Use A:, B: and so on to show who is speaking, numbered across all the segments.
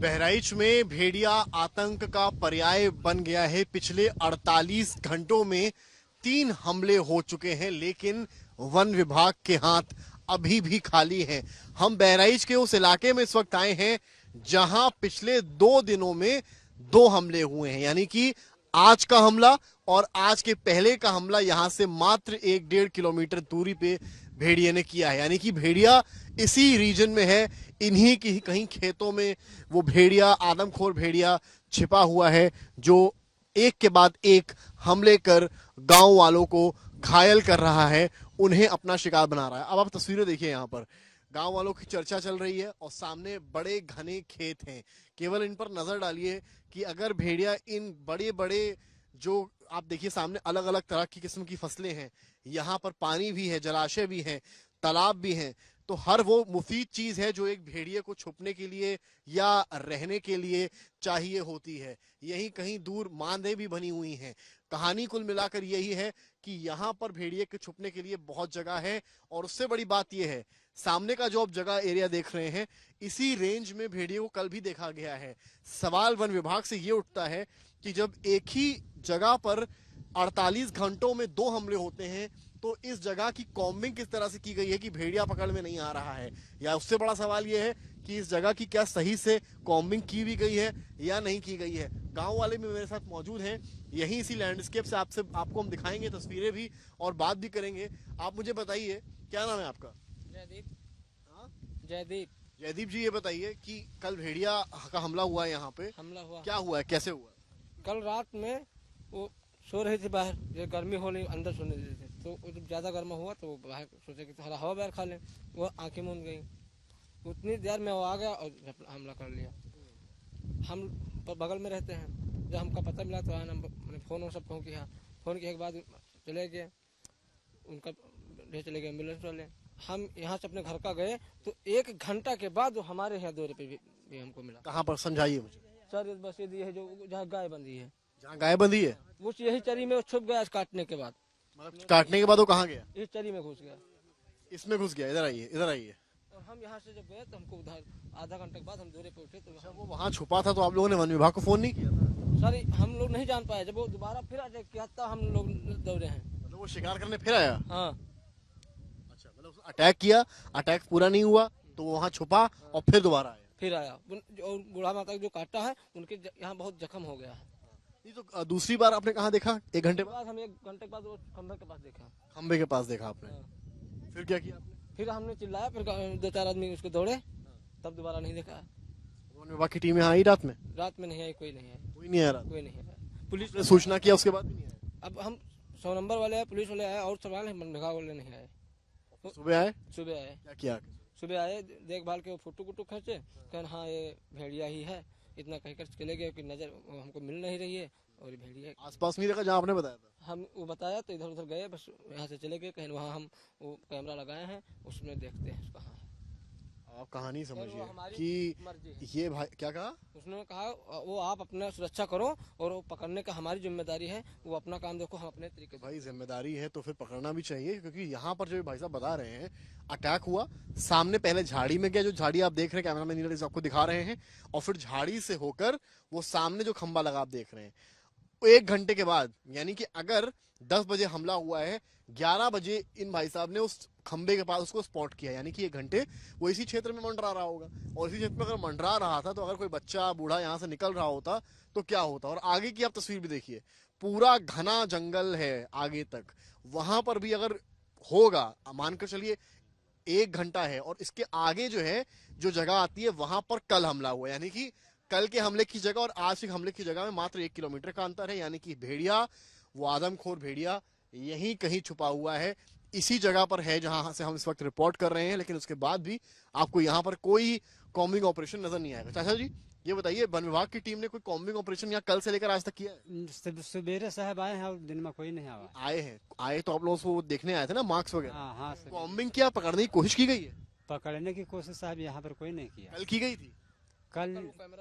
A: बहराइच में भेड़िया आतंक का पर्याय बन गया है पिछले 48 घंटों में तीन हमले हो चुके हैं लेकिन वन विभाग के हाथ अभी भी खाली हैं हम बहराइच के उस इलाके में इस वक्त आए हैं जहां पिछले दो दिनों में दो हमले हुए हैं यानी कि आज का हमला और आज के पहले का हमला यहां से मात्र एक डेढ़ किलोमीटर दूरी पे भेड़िया ने किया है यानी कि भेड़िया इसी रीजन में है इन्हीं की कहीं खेतों में वो भेड़िया आदमखोर भेड़िया छिपा हुआ है जो एक के बाद एक हमले कर गांव वालों को घायल कर रहा है उन्हें अपना शिकार बना रहा है अब आप तस्वीरें देखिए यहाँ पर गांव वालों की चर्चा चल रही है और सामने बड़े घने खेत हैं केवल इन पर नजर डालिए कि अगर भेड़िया इन बड़े बड़े जो आप देखिए सामने अलग अलग तरह की किस्म की फसलें हैं यहाँ पर पानी भी है जलाशय भी हैं तालाब भी हैं तो हर वो मुफीद चीज़ है जो एक भेड़िए को छुपने के लिए या रहने के लिए चाहिए होती है यही कहीं दूर मांदे भी बनी हुई हैं कहानी कुल मिलाकर यही है कि यहाँ पर भेड़िए के छुपने के लिए बहुत जगह है और उससे बड़ी बात यह है सामने का जो आप जगह एरिया देख रहे हैं इसी रेंज में भेड़िए को कल भी देखा गया है सवाल वन विभाग से ये उठता है कि जब एक ही जगह पर 48 घंटों में दो हमले होते हैं तो इस जगह की कॉम्बिंग किस तरह से की गई है कि भेड़िया पकड़ में नहीं आ रहा है या उससे बड़ा सवाल यह है कि इस जगह की क्या सही से कॉम्बिंग की भी गई है या नहीं की गई है गांव वाले भी मेरे साथ मौजूद हैं यही इसी लैंडस्केप से आपसे आपको हम दिखाएंगे तस्वीरें भी और बात भी करेंगे आप मुझे बताइए क्या नाम है आपका
B: जयदीप हाँ?
A: जयदीप जयदीप जी ये बताइए कि कल भेड़िया का हमला हुआ है यहाँ पे
C: हमला हुआ क्या हुआ
A: है कैसे हुआ कल रात में वो
C: सो रहे थे बाहर जो गर्मी हो रही अंदर सोने देते थे तो जब ज़्यादा गर्मा हुआ तो बाहर सोचे कि थोड़ा हवा बाहर खा लें वो आँखें मूंद गई उतनी देर में वो आ गया और हमला कर लिया हम बगल में रहते हैं जब हमका पता मिला तो हम मैंने फ़ोन और सब फोन किया फ़ोन किया के बाद चले गए उनका ले चले गए एम्बुलेंस वाले हम यहाँ से अपने घर का गए तो एक घंटा के बाद वो हमारे यहाँ दौरे पे भी, भी हमको मिला
A: कहाँ पर समझाइए मुझे
C: सर बस ये दी है जो जहाँ गाय बंदी है जहाँ गाय बंधी है उस यही चरी में छुप गया काटने के बाद मतलब काटने के बाद वो कहाँ गया इस चरी में घुस गया
A: इसमें घुस गया इधर आइए इधर आइए
C: और हम यहाँ से जब गए तो हमको उधर आधा घंटे के बाद हम दूरे पे उठे तो अच्छा, वो
A: वहाँ छुपा था तो आप लोगों ने वन विभाग को फोन नहीं किया
C: था सर हम लोग नहीं जान पाए जब वो दोबारा फिर अटैक किया था हम लोग दौड़े हैं मतलब वो शिकार करने फिर आया हाँ
A: अच्छा मतलब अटैक किया अटैक पूरा नहीं हुआ तो वो वहाँ छुपा और फिर दोबारा
C: आया फिर आया और बूढ़ा माता जो काटा है उनके यहाँ बहुत जख्म हो गया है नहीं तो
A: दूसरी बार आपने कहा देखा एक घंटे बाद
C: हम एक घंटे के बाद वो के पास देखा
A: खंबे के पास देखा आपने हाँ। फिर क्या किया
C: आपने फिर हमने चिल्लाया फिर दो चार आदमी उसको दौड़े हाँ। तब दोबारा नहीं देखा बाकी
A: टीमें आई रात में
C: रात में नहीं आई कोई नहीं आई कोई नहीं आया कोई नहीं आया
A: पुलिस ने सूचना किया उसके बाद
C: नहीं आया अब हम सौ नंबर वाले आए पुलिस वाले आए और सब है वाले नहीं आए तो सुबह आए सुबह आए क्या किया सुबह आए देखभाल के फोटो कुटो खींचे कहना हाँ ये भेड़िया ही है इतना कहकर चले गए कि नज़र हमको मिल नहीं रही है और भेड़िया आसपास नहीं देखा जहाँ आपने बताया था हम वो बताया तो इधर उधर गए बस यहाँ से चले गए कहीं वहाँ हम वो कैमरा लगाए हैं उसमें देखते हैं कहाँ
A: आप कहानी समझिए कि ये भाई क्या कहा
C: उसने कहा वो आप अपना सुरक्षा करो और वो पकड़ने का हमारी जिम्मेदारी है वो
A: अपना काम देखो हम अपने तरीके भाई जिम्मेदारी है तो फिर पकड़ना भी चाहिए क्योंकि यहाँ पर जो भाई साहब बता रहे हैं अटैक हुआ सामने पहले झाड़ी में गया जो झाड़ी आप देख रहे हैं कैमरा मैन आपको दिखा रहे हैं और फिर झाड़ी से होकर वो सामने जो खंबा लगा आप देख रहे हैं एक घंटे के बाद यानी कि अगर 10 बजे हमला हुआ है 11 बजे इन भाई साहब ने उस खंबे के पास उसको स्पॉट किया यानी कि एक घंटे वो इसी क्षेत्र में मंडरा रहा होगा और इसी क्षेत्र में अगर मंडरा रहा था तो अगर कोई बच्चा बूढ़ा यहाँ से निकल रहा होता तो क्या होता और आगे की आप तस्वीर भी देखिए पूरा घना जंगल है आगे तक वहां पर भी अगर होगा मानकर चलिए एक घंटा है और इसके आगे जो है जो जगह आती है वहां पर कल हमला हुआ यानी कि कल के हमले की जगह और आज के हमले की जगह में मात्र एक किलोमीटर का अंतर है यानी कि भेड़िया वो आदमखोर भेड़िया यहीं कहीं छुपा हुआ है इसी जगह पर है जहां से हम इस वक्त रिपोर्ट कर रहे हैं लेकिन उसके बाद भी आपको यहाँ पर कोई कॉम्बिंग ऑपरेशन नजर नहीं आएगा चाचा जी ये बताइए वन विभाग की टीम ने कोई कॉम्बिंग ऑपरेशन यहाँ कल से लेकर आज तक किया सवेरे साहब आए हैं और दिन में कोई नहीं आया आए हैं आए तो आप लोगों देखने आए थे ना मार्क्स वगैरह कॉम्बिंग हाँ, हाँ, क्या पकड़ने की कोशिश की गई है
B: पकड़ने की कोशिश साहब यहाँ पर कोई नहीं किया कल की गई थी कल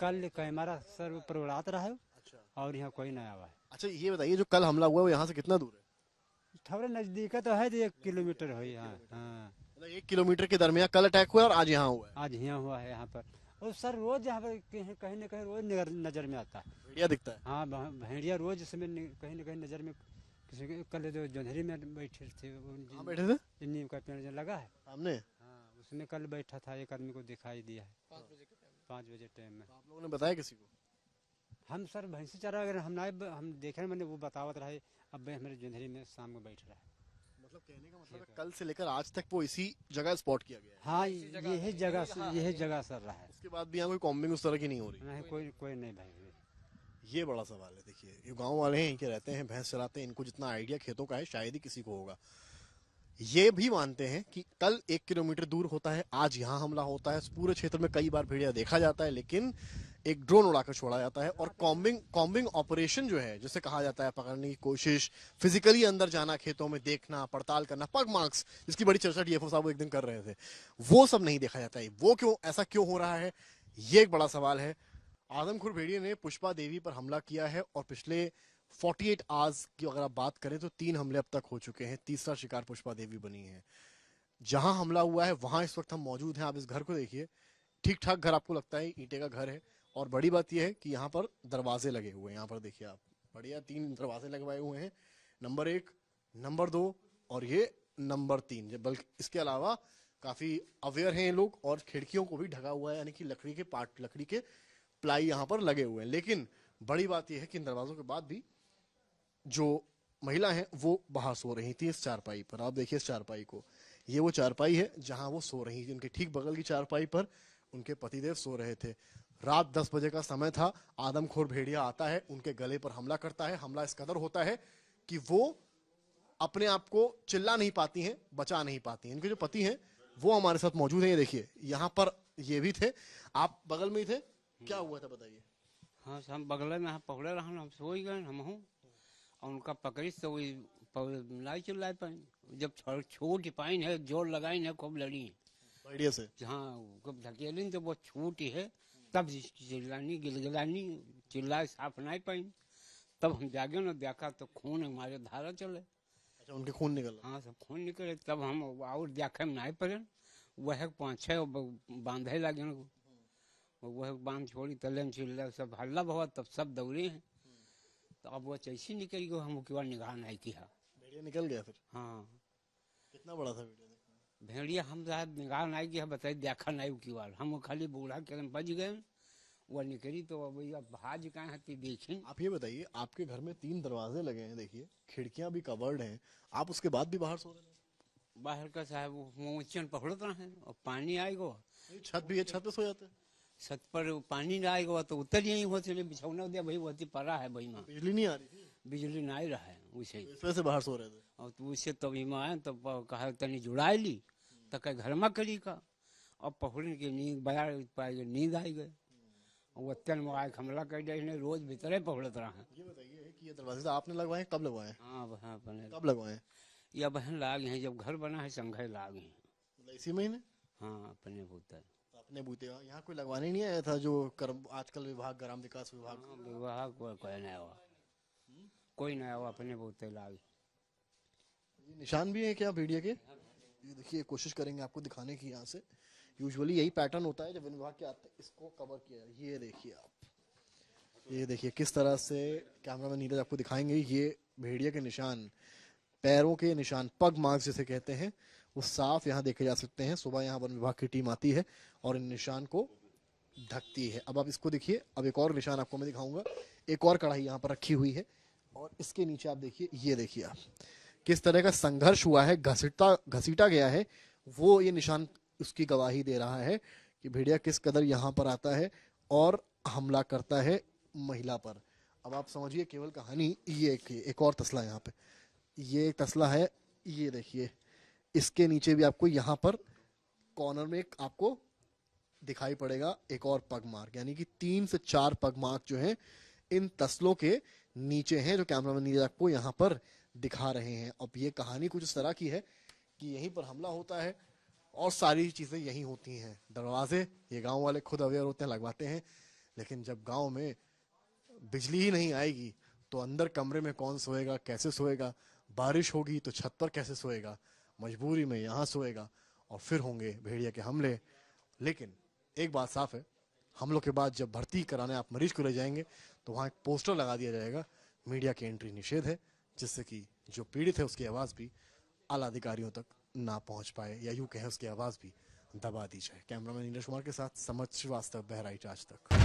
B: कल कैमरा सर प्रवड़ात रहा है अच्छा। और यहाँ कोई नहीं आवा है अच्छा ये बताइए जो कल हमला हुआ वो यहाँ से कितना दूर है थोड़े नजदीक तो है एक किलोमीटर हो यहाँ हाँ। मतलब एक किलोमीटर के दरमियान
A: कल अटैक हुआ और आज यहाँ हुआ आज यहाँ हुआ है यहाँ पर
B: और सर रोज यहाँ पर कहीं कहीं ना कहीं रोज नजर में आता है भेड़िया दिखता है हाँ भेड़िया रोज इसमें कहीं ना कहीं नजर में किसी के कल जो जोंधरी में बैठे थे बैठे थे नीम का पेड़ जो लगा है सामने हाँ उसमें कल बैठा था एक आदमी को दिखाई दिया
A: है
B: पाँच बजे टाइम में तो आप लोगों ने बताया किसी को हम सर भैंसी चारा अगर हम ना हम देखे रहे मैंने वो बतावत रहे अब हमारे जोंधरी में शाम को बैठ रहा है
A: मतलब कहने का मतलब कल से लेकर आज तक वो इसी जगह स्पॉट किया गया हाँ यही जगह यही जगह सर रहा है उसके बाद भी यहाँ कोई कॉम्बिंग उस तरह की नहीं हो रही
B: नहीं कोई कोई नहीं भाई ये बड़ा सवाल है देखिए
A: ये गांव वाले हैं इनके रहते हैं भैंस चलाते हैं इनको जितना आइडिया खेतों का है शायद ही किसी को होगा ये भी मानते हैं कि कल एक किलोमीटर दूर होता है आज यहाँ हमला होता है पूरे क्षेत्र में कई बार भेड़िया देखा जाता है लेकिन एक ड्रोन उड़ाकर छोड़ा जाता है और कॉम्बिंग कॉम्बिंग ऑपरेशन जो है जिसे कहा जाता है पकड़ने की कोशिश फिजिकली अंदर जाना खेतों में देखना पड़ताल करना पग मार्क्स जिसकी बड़ी चर्चा डीएफओ साहब एक दिन कर रहे थे वो सब नहीं देखा जाता है वो क्यों ऐसा क्यों हो रहा है ये एक बड़ा सवाल है आदमखुर भेड़िए ने पुष्पा देवी पर हमला किया है और पिछले 48 आवर्स की अगर आप बात करें तो तीन हमले अब तक हो चुके हैं तीसरा शिकार पुष्पा देवी बनी है जहां हमला हुआ है वहां इस वक्त हम मौजूद हैं आप इस घर को देखिए ठीक ठाक घर आपको लगता है ईंटे का घर है और बड़ी बात यह है कि यहाँ पर दरवाजे लगे हुए हैं यहाँ पर देखिए आप बढ़िया तीन दरवाजे लगवाए हुए हैं नंबर एक नंबर दो और ये नंबर तीन बल्कि इसके अलावा काफी अवेयर हैं ये लोग और खिड़कियों को भी ढका हुआ है यानी कि लकड़ी के पार्ट लकड़ी के प्लाई यहाँ पर लगे हुए हैं लेकिन बड़ी बात यह है कि इन दरवाजों के बाद भी जो महिला है वो बाहर सो रही थी इस चारपाई पर आप देखिए इस चारपाई को ये वो चारपाई है जहां वो सो रही थी उनके ठीक बगल की चारपाई पर उनके पतिदेव सो रहे थे रात दस बजे का समय था आदमखोर भेड़िया आता है उनके गले पर हमला करता है हमला इस कदर होता है कि वो अपने आप को चिल्ला नहीं पाती हैं बचा नहीं पाती हैं इनके जो पति हैं वो हमारे साथ मौजूद हैं ये देखिए यहाँ पर ये भी थे आप बगल में ही थे क्या हुआ था बताइए
B: हाँ हम बगल में हम पकड़े रहा हम सो ही गए हम हूँ का पकड़िस तो चल रहा पाइन जब छोट पाइन है जोर लगाई है खूब लड़ी है बढ़िया से हाँ कब धकेली तो वो छूट है तब चिल्लानी गिलगिलानी चिल्लाए साफ नहीं पाई तब हम जागे ना देखा तो खून हमारे धारा चले
A: अच्छा उनके खून निकल
B: हाँ सब खून निकले तब हम और देखे में नहीं पड़े वह पाँच छः बांधे लगे वह बांध छोड़ी तले में चिल्ला सब हल्ला बहुत तब सब दौड़े हैं तो अब वो चैसी निकल गयो हम उसके बाद निगाह नहीं किया
A: भेड़िया निकल गया फिर
B: हाँ कितना बड़ा
A: था भेड़िया भेड़िया
B: हम साहब तो निगाह नहीं किया बताई देखा नहीं उसकी बार हम खाली बूढ़ा के बच गए
A: वो निकली तो अब अब भाज कहाँ हती देखी आप ये बताइए आपके घर में तीन दरवाजे लगे हैं देखिए खिड़कियां भी कवर्ड हैं आप उसके बाद भी बाहर सो रहे हैं
B: बाहर का साहब वो मोचन पकड़ता है और पानी आएगा छत भी है छत पे सो जाते हैं छत पर पानी ना आएगा तो उतर ही हो चले बिछौना दिया भाई वही पड़ा है भाई माँ बिजली नहीं आ रही थी बिजली ना ही रहा है उसे से बाहर सो रहे थे और तो उससे तब इमा आए तो, तो कहा तनी जुड़ा ली तो कहीं घर में करी का और पहुड़ने की नींद बया पाए नींद आई गए वतन में आए हमला कर दिया रोज भीतरे पहुड़त रहा ये बताइए कि दरवाजे तो आपने लगवाए कब लगवाए हाँ हाँ कब लगवाए या बहन लाग हैं जब घर बना है संघय लाग हैं इसी महीने हाँ अपने होता है
A: अपने बूते यहाँ कोई लगवाने नहीं आया था जो कर, आजकल विभाग ग्राम विकास विभाग हाँ, विभाग कोई नया हुआ कोई नया हुआ अपने बूते लाग निशान भी है क्या भेड़िया के ये देखिए कोशिश करेंगे आपको दिखाने की यहाँ से यूजुअली यही पैटर्न होता है जब वन विभाग के आते इसको कवर किया ये देखिए आप ये देखिए किस तरह से कैमरा में नीरज आपको दिखाएंगे ये भेड़िया के निशान पैरों के निशान पग मार्क्स जिसे कहते हैं वो साफ यहाँ देखे जा सकते हैं सुबह यहाँ वन विभाग की टीम आती है और इन निशान को ढकती है अब आप इसको देखिए अब एक और निशान आपको मैं दिखाऊंगा एक और कढ़ाई यहाँ पर रखी हुई है और इसके नीचे आप देखिए ये देखिए आप किस तरह का संघर्ष हुआ है घसीटा घसीटा गया है वो ये निशान उसकी गवाही दे रहा है कि भेड़िया किस कदर यहाँ पर आता है और हमला करता है महिला पर अब आप समझिए केवल कहानी ये एक, एक और तसला यहाँ पे ये एक तसला है ये देखिए इसके नीचे भी आपको यहाँ पर कॉर्नर में एक आपको दिखाई पड़ेगा एक और पग मार्क यानी कि तीन से चार पग मार्क जो है इन तस्लों के नीचे हैं जो कैमरामैन नीरज आपको यहाँ पर दिखा रहे हैं अब ये कहानी कुछ इस तरह की है कि यहीं पर हमला होता है और सारी चीज़ें यहीं होती हैं दरवाजे ये गांव वाले खुद अवेयर होते हैं लगवाते हैं लेकिन जब गांव में बिजली ही नहीं आएगी तो अंदर कमरे में कौन सोएगा कैसे सोएगा बारिश होगी तो छत पर कैसे सोएगा मजबूरी में यहाँ सोएगा और फिर होंगे भेड़िया के हमले लेकिन एक बात साफ है हम लोग के बाद जब भर्ती कराने आप मरीज को ले जाएंगे तो वहाँ एक पोस्टर लगा दिया जाएगा मीडिया की एंट्री निषेध है जिससे कि जो पीड़ित है उसकी आवाज़ भी आला अधिकारियों तक ना पहुँच पाए या यूँ कहें उसकी आवाज़ भी दबा दी जाए कैमरामैन नीरज कुमार के साथ समझ श्रीवास्तव बहराइच आज तक